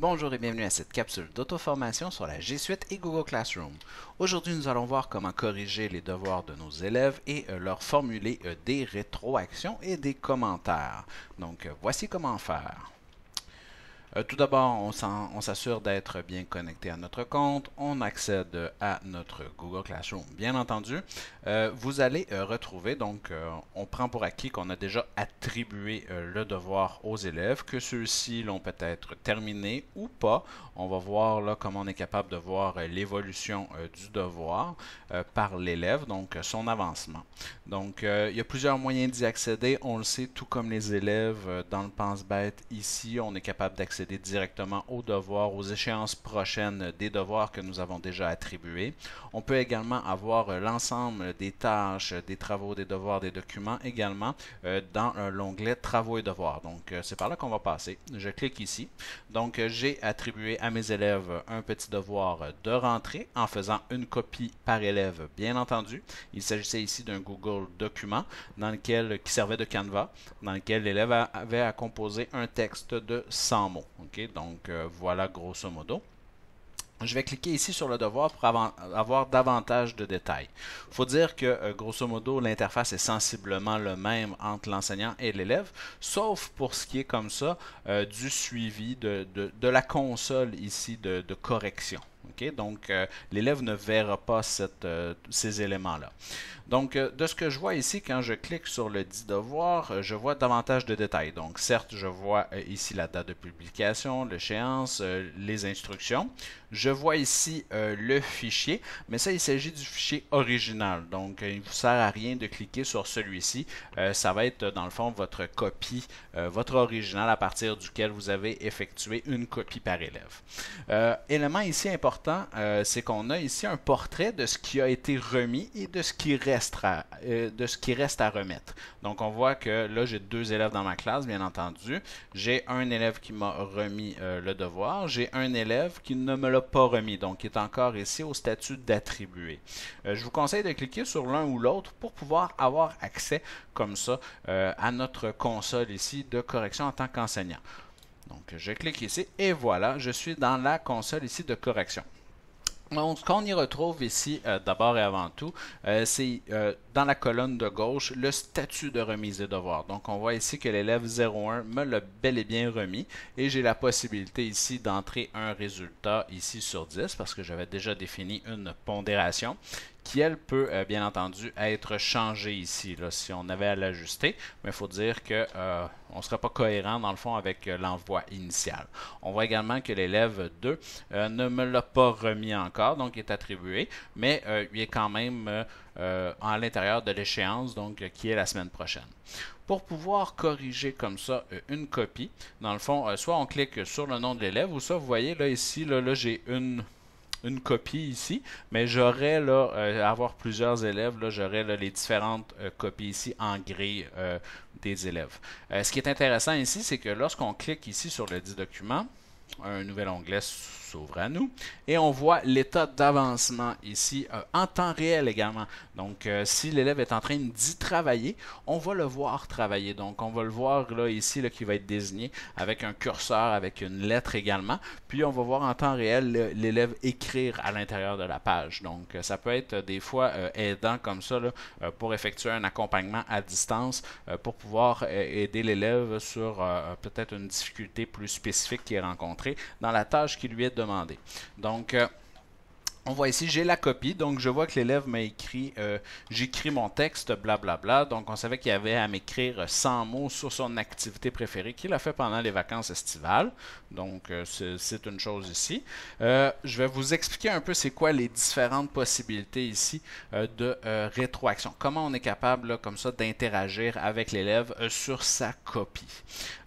Bonjour et bienvenue à cette capsule d'auto-formation sur la G Suite et Google Classroom. Aujourd'hui, nous allons voir comment corriger les devoirs de nos élèves et euh, leur formuler euh, des rétroactions et des commentaires. Donc, euh, voici comment faire. Euh, tout d'abord, on s'assure d'être bien connecté à notre compte. On accède à notre Google Classroom, bien entendu. Euh, vous allez euh, retrouver, donc, on prend pour acquis qu'on a déjà attribué le devoir aux élèves, que ceux-ci l'ont peut-être terminé ou pas. On va voir là comment on est capable de voir l'évolution du devoir par l'élève, donc son avancement. Donc, il y a plusieurs moyens d'y accéder. On le sait, tout comme les élèves dans le pense-bête ici, on est capable d'accéder directement aux devoirs, aux échéances prochaines des devoirs que nous avons déjà attribués. On peut également avoir euh, l'ensemble des tâches, des travaux, des devoirs, des documents également euh, dans l'onglet Travaux et devoirs. Donc, euh, c'est par là qu'on va passer. Je clique ici. Donc, j'ai attribué à mes élèves un petit devoir de rentrée en faisant une copie par élève, bien entendu. Il s'agissait ici d'un Google document dans lequel, qui servait de Canva, dans lequel l'élève avait à composer un texte de 100 mots donc euh, voilà grosso modo. Je vais cliquer ici sur le devoir pour avoir davantage de détails. Il faut dire que, euh, grosso modo, l'interface est sensiblement la même entre l'enseignant et l'élève, sauf pour ce qui est comme ça euh, du suivi de, la console ici de correction. Donc, euh, l'élève ne verra pas euh, ces éléments-là. Donc, euh, de ce que je vois ici, quand je clique sur le dit devoir, je vois davantage de détails. Donc, certes, je vois ici la date de publication, l'échéance, les instructions. Je vois ici le fichier, mais ça, il s'agit du fichier original. Donc, il ne vous sert à rien de cliquer sur celui-ci. ça va être, dans le fond, votre copie, votre original à partir duquel vous avez effectué une copie par élève. élément ici important euh, c'est qu'on a ici un portrait de ce qui a été remis et de ce qui reste à, euh, de ce qui reste à remettre. Donc on voit que là j'ai deux élèves dans ma classe, bien entendu. J'ai un élève qui m'a remis euh, le devoir, j'ai un élève qui ne me l'a pas remis, donc qui est encore ici au statut d'attribué. je vous conseille de cliquer sur l'un ou l'autre pour pouvoir avoir accès comme ça à notre console ici de correction en tant qu'enseignant. Donc, je clique ici et voilà, je suis dans la console ici de correction. Donc, ce qu'on y retrouve ici, euh, d'abord et avant tout, euh, c'est euh, dans la colonne de gauche, le statut de remise des devoirs. Donc, on voit ici que l'élève 01 me l'a bel et bien remis et j'ai la possibilité ici d'entrer un résultat ici sur 10 parce que j'avais déjà défini une pondération qui, elle, peut euh, bien entendu être changée ici, là, si on avait à l'ajuster. Mais il faut dire qu'on euh, on ne serait pas cohérent, dans le fond, avec euh, l'envoi initial. On voit également que l'élève 2 ne me l'a pas remis encore, donc il est attribué, mais il est quand même à l'intérieur de l'échéance, donc qui est la semaine prochaine pour pouvoir corriger comme ça une copie. Dans le fond, soit on clique sur le nom de l'élève, ou ça vous voyez là ici, là, là j'ai une une copie ici, mais j'aurais là, euh, avoir plusieurs élèves, là, j'aurais les différentes euh, copies ici en gris euh, des élèves. ce qui est intéressant ici, c'est que lorsqu'on clique ici sur le dit document, un nouvel onglet s'ouvre à nous. Et on voit l'état d'avancement ici euh, en temps réel également. Donc, euh, si l'élève est en train d'y travailler, on va le voir travailler. Donc, on va le voir là ici là, qui va être désigné avec un curseur, avec une lettre également. Puis, on va voir en temps réel l'élève écrire à l'intérieur de la page. Donc, euh, ça peut être des fois aidant comme ça pour effectuer un accompagnement à distance pour pouvoir aider l'élève sur peut-être une difficulté plus spécifique qui est rencontrée dans la tâche qui lui est demander Donc, euh, on voit ici, j'ai la copie, donc je vois que l'élève m'a écrit, euh, j'écris mon texte, blablabla. Bla, bla. Donc on savait qu'il avait à m'écrire 100 mots sur son activité préférée qu'il a fait pendant les vacances estivales. Donc euh, c'est une chose ici. Euh, je vais vous expliquer un peu c'est quoi les différentes possibilités ici de rétroaction. Comment on est capable comme ça d'interagir avec l'élève sur sa copie.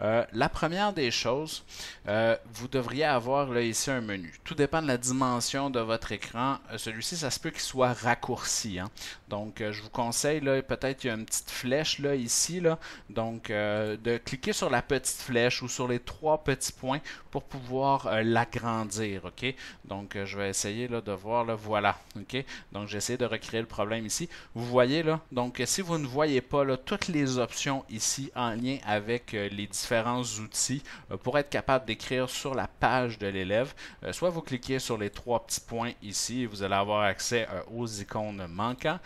la première des choses, vous devriez avoir ici un menu. Tout dépend de la dimension de votre écran euh, celui-ci, ça se peut qu'il soit raccourci. Hein. Donc, euh, je vous conseille, peut-être il y a une petite flèche là, ici, là, donc euh, de cliquer sur la petite flèche ou sur les trois petits points pour pouvoir l'agrandir. ok Donc, je vais essayer là, de voir, voilà. ok Donc, j'essaie de recréer le problème ici. Vous voyez, là, donc si vous ne voyez pas toutes les options ici en lien avec les différents outils pour être capable d'écrire sur la page de l'élève, soit vous cliquez sur les trois petits points ici, ici, vous allez avoir accès euh, aux icônes manquantes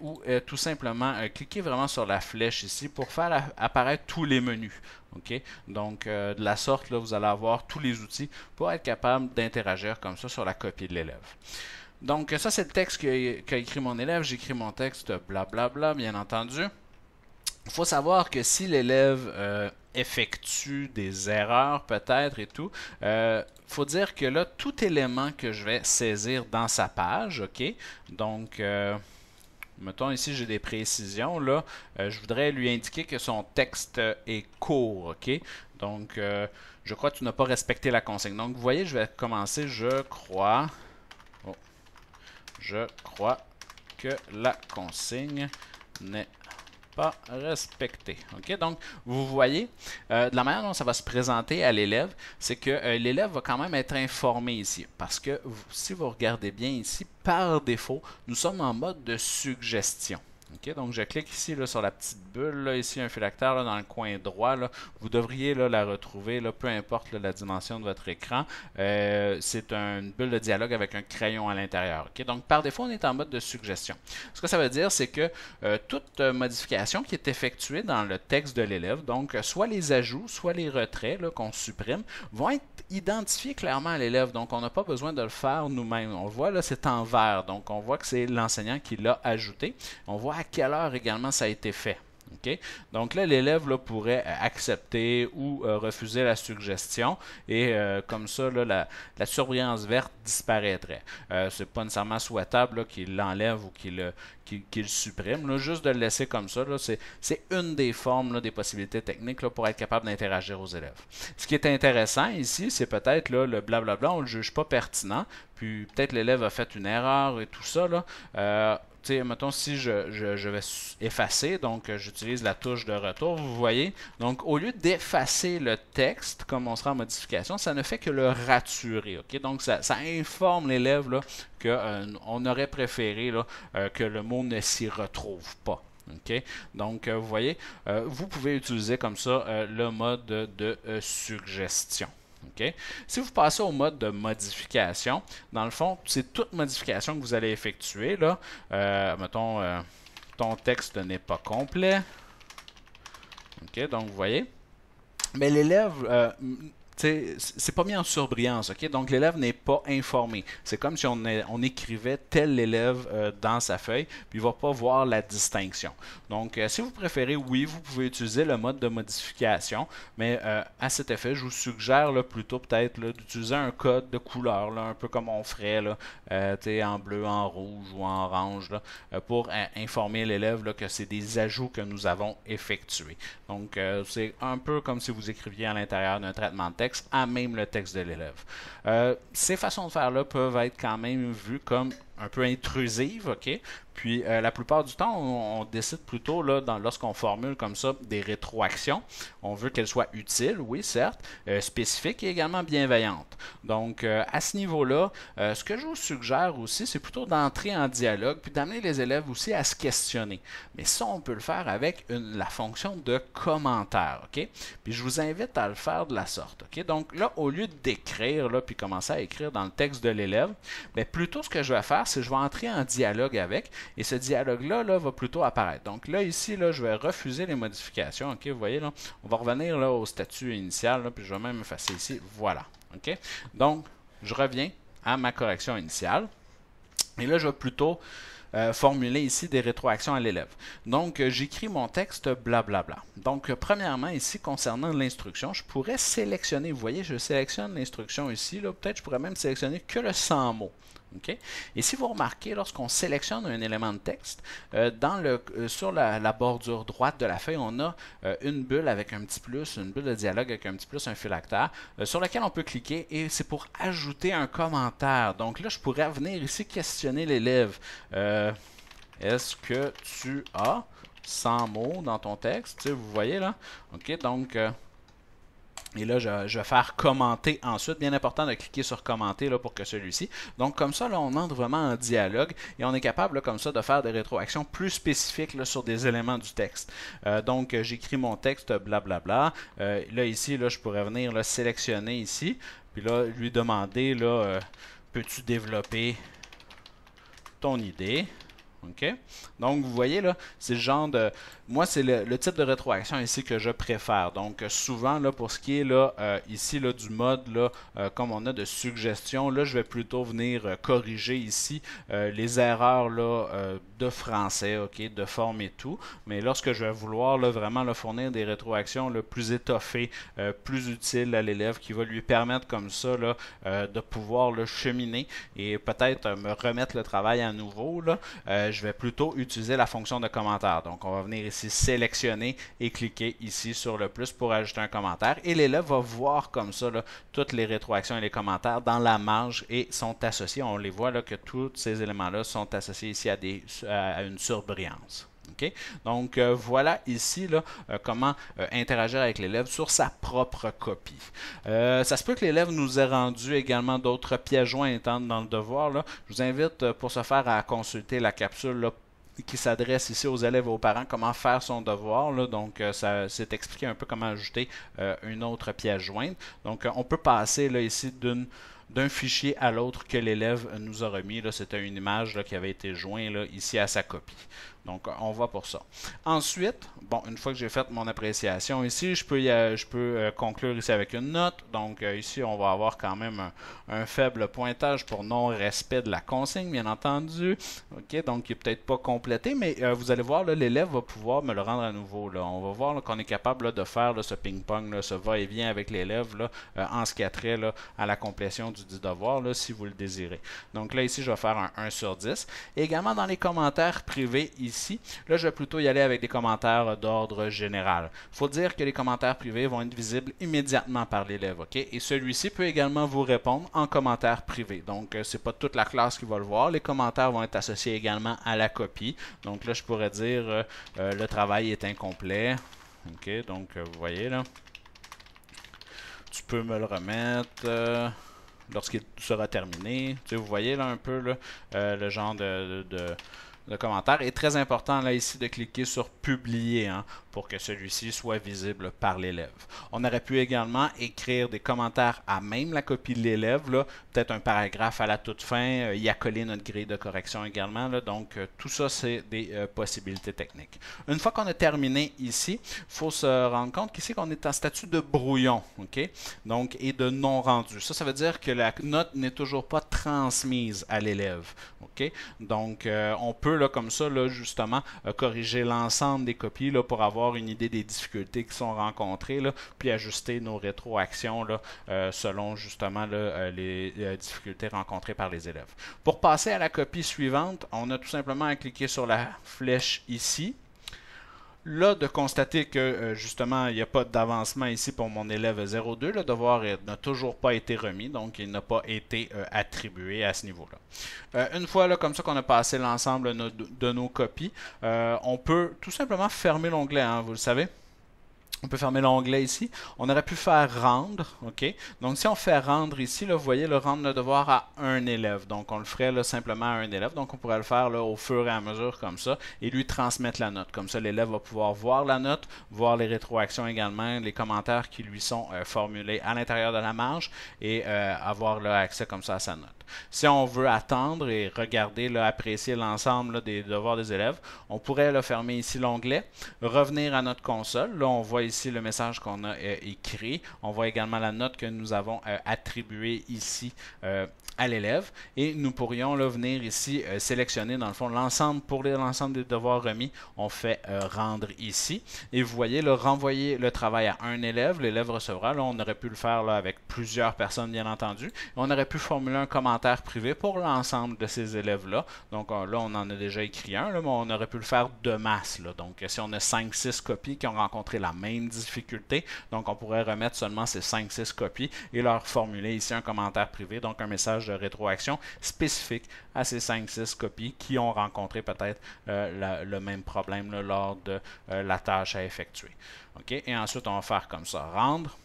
ou euh, tout simplement euh, cliquer vraiment sur la flèche ici pour faire apparaître tous les menus. Donc, de la sorte, là, vous allez avoir tous les outils pour être capable d'interagir comme ça sur la copie de l'élève. Donc, ça, c'est le texte qu'a écrit mon élève. J'écris mon texte, blablabla, bien entendu. Il faut savoir que si l'élève effectue des erreurs, peut-être, et tout, euh, faut dire que là, tout élément que je vais saisir dans sa page, OK? Donc, euh, mettons ici, j'ai des précisions, là. Euh, je voudrais lui indiquer que son texte est court, OK? Donc, euh, je crois que tu n'as pas respecté la consigne. Donc, vous voyez, je vais commencer, je crois... Oh, je crois que la consigne n'est pas respecté. OK? Donc, vous voyez, euh, de la manière dont ça va se présenter à l'élève, c'est que euh, l'élève va quand même être informé ici. Parce que si vous regardez bien ici, par défaut, nous sommes en mode de suggestion donc je clique ici sur la petite bulle, ici un phylactère dans le coin droit. Vous devriez la retrouver, peu importe la dimension de votre écran. Euh, c'est une bulle de dialogue avec un crayon à l'intérieur. Donc par défaut, on est en mode de suggestion. Ce que ça veut dire, c'est que euh, toute euh, modification qui est effectuée dans le texte de l'élève, donc soit les ajouts, soit les retraits qu'on supprime, vont être identifier clairement l'élève, donc on n'a pas besoin de le faire nous-mêmes. On voit là, c'est en vert, donc on voit que c'est l'enseignant qui l'a ajouté. On voit à quelle heure également ça a été fait. Donc là, l'élève pourrait euh, accepter ou euh, refuser la suggestion et euh, comme ça, la, surveillance verte disparaîtrait. Ce c'est pas nécessairement souhaitable qu'il l'enlève ou qu'il le supprime. juste de le laisser comme ça, c'est une des formes, des possibilités techniques pour être capable d'interagir aux élèves. Ce qui est intéressant ici, c'est peut-être le blablabla, on ne le juge pas pertinent, puis peut-être l'élève a fait une erreur et tout ça mettons, si je, vais effacer, donc euh, j'utilise la touche de retour, vous voyez, donc au lieu d'effacer le texte, comme on sera en modification, ça ne fait que le raturer, ok? Donc ça, informe l'élève qu'on euh, aurait préféré là, euh, que le mot ne s'y retrouve pas. Donc, vous voyez, vous pouvez utiliser comme ça le mode de suggestion. Si vous passez au mode de modification, dans le fond, c'est toute modification que vous allez effectuer. Là. Euh, mettons, euh, ton texte n'est pas complet. donc vous voyez. Mais l'élève, euh, c'est pas mis en surbrillance, ok? Donc l'élève n'est pas informé. C'est comme si on, on écrivait tel élève euh, dans sa feuille, puis il ne va pas voir la distinction. Donc euh, si vous préférez, oui, vous pouvez utiliser le mode de modification, mais euh, à cet effet, je vous suggère là, plutôt peut-être d'utiliser un code de couleur, un peu comme on ferait là, en bleu, en rouge ou en orange, pour informer l'élève que c'est des ajouts que nous avons effectués. Donc c'est un peu comme si vous écriviez à l'intérieur d'un traitement de texte à même le texte de l'élève. Euh, ces façons de faire-là peuvent être quand même vues comme un peu intrusive, OK? Puis euh, la plupart du temps, on, décide plutôt, là, lorsqu'on formule comme ça des rétroactions, on veut qu'elles soient utiles, oui, certes, euh, spécifiques et également bienveillantes. Donc, euh, à ce niveau-là, ce que je vous suggère aussi, c'est plutôt d'entrer en dialogue, puis d'amener les élèves aussi à se questionner. Mais ça, on peut le faire avec la fonction de commentaire, OK? Puis je vous invite à le faire de la sorte, OK? Donc là, au lieu d'écrire, puis commencer à écrire dans le texte de l'élève, mais ben, plutôt ce que je vais faire, je vais entrer en dialogue avec. Et ce dialogue-là là, va plutôt apparaître. Donc là, ici, là, je vais refuser les modifications. OK, vous voyez, là, on va revenir là, au statut initial, puis je vais même effacer ici. Voilà. OK? Donc, je reviens à ma correction initiale. Et là, je vais plutôt euh, formuler ici des rétroactions à l'élève. Donc, euh, j'écris mon texte blablabla. Donc, euh, premièrement, ici, concernant l'instruction, je pourrais sélectionner, vous voyez, je sélectionne l'instruction ici, peut-être je pourrais même sélectionner que le 100 mots. Et si vous remarquez, lorsqu'on sélectionne un élément de texte, euh, euh, sur la, bordure droite de la feuille, on a euh, une bulle avec un petit plus, une bulle de dialogue avec un petit plus, un fil acteur, sur lequel on peut cliquer et c'est pour ajouter un commentaire. Donc là, je pourrais venir ici questionner l'élève. Est-ce que tu as 100 mots dans ton texte? vous voyez là? OK, donc... Et là, je, vais faire commenter ensuite. Bien important de cliquer sur commenter là, pour que celui-ci. Donc, comme ça, là, on entre vraiment en dialogue et on est capable, comme ça, de faire des rétroactions plus spécifiques sur des éléments du texte. Euh, donc, euh, j'écris mon texte, blablabla. Euh, là, ici, là, je pourrais venir le sélectionner ici, puis là, lui demander, là, peux-tu développer ton idée? OK? Donc, vous voyez, là, c'est le genre de, moi, c'est le, type de rétroaction ici que je préfère. Donc, euh, souvent, là, pour ce qui est là, euh, ici du mode, euh, comme on a de suggestions, là, je vais plutôt venir corriger ici les erreurs de français, ok, de forme et tout. Mais lorsque je vais vouloir vraiment fournir des rétroactions le plus étoffées, plus utiles à l'élève, qui va lui permettre comme ça de pouvoir le cheminer et peut-être me remettre le travail à nouveau, je vais plutôt utiliser la fonction de commentaire. Donc, on va venir ici sélectionner et cliquer ici sur le plus pour ajouter un commentaire. Et l'élève va voir comme ça toutes les rétroactions et les commentaires dans la marge et sont associés. On les voit là, que tous ces éléments-là sont associés ici à, des, à une surbrillance. ok Donc euh, voilà ici là, euh, comment euh, interagir avec l'élève sur sa propre copie. ça se peut que l'élève nous ait rendu également d'autres pièges joints dans le devoir. Là. Je vous invite pour ce faire à consulter la capsule là, qui s'adresse ici aux élèves et aux parents, comment faire son devoir. Donc, euh, ça s'est expliqué un peu comment ajouter euh, une autre pièce jointe. Donc, euh, on peut passer là, ici d'une d'un fichier à l'autre que l'élève nous a remis. C'était une image qui avait été jointe ici à sa copie. Donc, on va pour ça. Ensuite, bon, une fois que j'ai fait mon appréciation ici, je peux, je peux euh, conclure ici avec une note. Donc, euh, ici, on va avoir quand même un, faible pointage pour non-respect de la consigne, bien entendu. OK, donc, qui n'est peut-être pas complété, mais euh, vous allez voir, l'élève va pouvoir me le rendre à nouveau. Là. On va voir qu'on est capable de faire ce ping-pong, ce va-et-vient avec l'élève en ce qui a trait à la complétion du du devoir, là, si vous le désirez. Donc là, ici, je vais faire un 1 sur 10. Et également dans les commentaires privés ici, là, je vais plutôt y aller avec des commentaires d'ordre général. Il faut dire que les commentaires privés vont être visibles immédiatement par l'élève, OK? Et celui-ci peut également vous répondre en commentaire privé. Donc, euh, c'est pas toute la classe qui va le voir. Les commentaires vont être associés également à la copie. Donc là, je pourrais dire euh, euh, le travail est incomplet. OK, donc vous voyez là. Tu peux me le remettre lorsqu'il sera terminé. vous voyez là un peu euh, le genre de le commentaires. est très important là ici de cliquer sur publier hein, pour que celui-ci soit visible par l'élève. On aurait pu également écrire des commentaires à même la copie de l'élève, peut-être un paragraphe à la toute fin, euh, y accoler notre grille de correction également. donc euh, tout ça, c'est des euh, possibilités techniques. Une fois qu'on a terminé ici, il faut se rendre compte qu'ici qu'on est en statut de brouillon, ok Donc et de non rendu. Ça, ça veut dire que la note n'est toujours pas transmise à l'élève, ok Donc on peut comme ça, justement, euh, corriger l'ensemble des copies pour avoir une idée des difficultés qui sont rencontrées, puis ajuster nos rétroactions euh, selon justement euh, les difficultés rencontrées par les élèves. Pour passer à la copie suivante, on a tout simplement à cliquer sur la flèche ici. Là, de constater que euh, justement, il n'y a pas d'avancement ici pour mon élève 02, le devoir n'a toujours pas été remis, donc il n'a pas été euh, attribué à ce niveau-là. Euh, une fois là, comme ça qu'on a passé l'ensemble de nos copies, on peut tout simplement fermer l'onglet, hein, vous le savez on peut fermer l'onglet ici. On aurait pu faire rendre, OK? Donc, si on fait rendre ici, le vous voyez, le rendre le devoir à un élève. Donc, on le ferait simplement à un élève. Donc, on pourrait le faire au fur et à mesure comme ça et lui transmettre la note. Comme ça, l'élève va pouvoir voir la note, voir les rétroactions également, les commentaires qui lui sont euh, formulés à l'intérieur de la marge et euh, avoir l'accès accès comme ça à sa note. Si on veut attendre et regarder, apprécier l'ensemble des devoirs des élèves, on pourrait le fermer ici l'onglet, revenir à notre console. Là, on voit ici le message qu'on a euh, écrit. On voit également la note que nous avons euh, attribuée ici euh, à l'élève. Et nous pourrions venir ici sélectionner, dans le fond, l'ensemble pour l'ensemble des devoirs remis. On fait rendre ici. Et vous voyez, le renvoyer le travail à un élève. L'élève recevra. Là, on aurait pu le faire là, avec plusieurs personnes, bien entendu. On aurait pu formuler un commentaire privé pour l'ensemble de ces élèves-là. Donc là, on en a déjà écrit un, là, mais on aurait pu le faire de masse. Là. Donc si on a 5-6 copies qui ont rencontré la même difficulté. Donc, on pourrait remettre seulement ces 5-6 copies et leur formuler ici un commentaire privé, donc un message de rétroaction spécifique à ces 5-6 copies qui ont rencontré peut-être euh, le même problème lors de euh, la tâche à effectuer. ok, Et ensuite, on va faire comme ça, rendre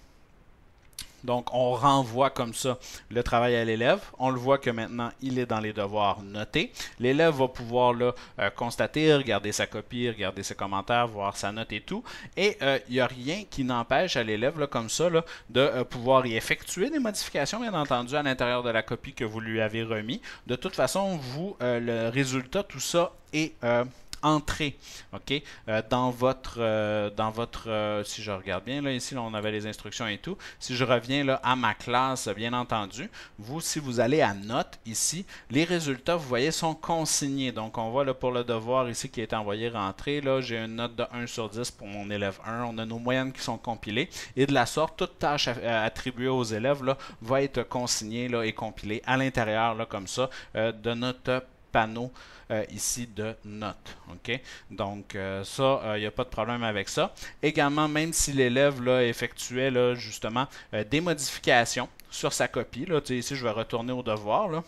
donc, on renvoie comme ça le travail à l'élève. On le voit que maintenant, il est dans les devoirs notés. L'élève va pouvoir euh, constater, regarder sa copie, regarder ses commentaires, voir sa note et tout. Et il euh, n'y a rien qui n'empêche à l'élève, comme ça, de euh, pouvoir y effectuer des modifications, bien entendu, à l'intérieur de la copie que vous lui avez remis. De toute façon, vous, le résultat, tout ça est Entrée, ok, euh, dans votre, euh, dans votre euh, si je regarde bien, là, ici, on avait les instructions et tout. Si je reviens là, à ma classe, bien entendu, vous, si vous allez à notes ici, les résultats, vous voyez, sont consignés. Donc, on voit là, pour le devoir ici qui est envoyé rentrer, là, j'ai une note de 1 sur 10 pour mon élève 1. On a nos moyennes qui sont compilées. Et de la sorte, toute tâche attribuée aux élèves là, va être consignée là, et compilée à l'intérieur, comme ça, de notre panneau euh, ici de notes. Donc euh, ça, il euh, n'y a pas de problème avec ça. Également, même si l'élève effectuait là, justement des modifications sur sa copie, ici je vais retourner au devoir,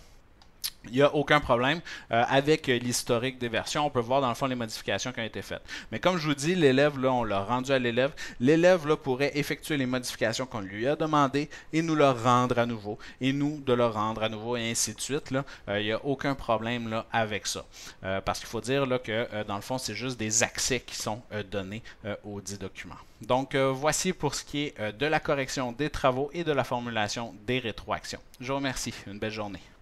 il n'y a aucun problème euh, avec l'historique des versions. On peut voir dans le fond les modifications qui ont été faites. Mais comme je vous dis, l'élève, là, on l'a rendu à l'élève. L'élève, là, pourrait effectuer les modifications qu'on lui a demandées et nous le rendre à nouveau. Et nous, de le rendre à nouveau et ainsi de suite. Euh, il n'y a aucun problème là, avec ça. Euh, parce qu'il faut dire là, que, dans le fond, c'est juste des accès qui sont donnés aux dix documents. Donc, voici pour ce qui est de la correction des travaux et de la formulation des rétroactions. Je vous remercie. Une belle journée.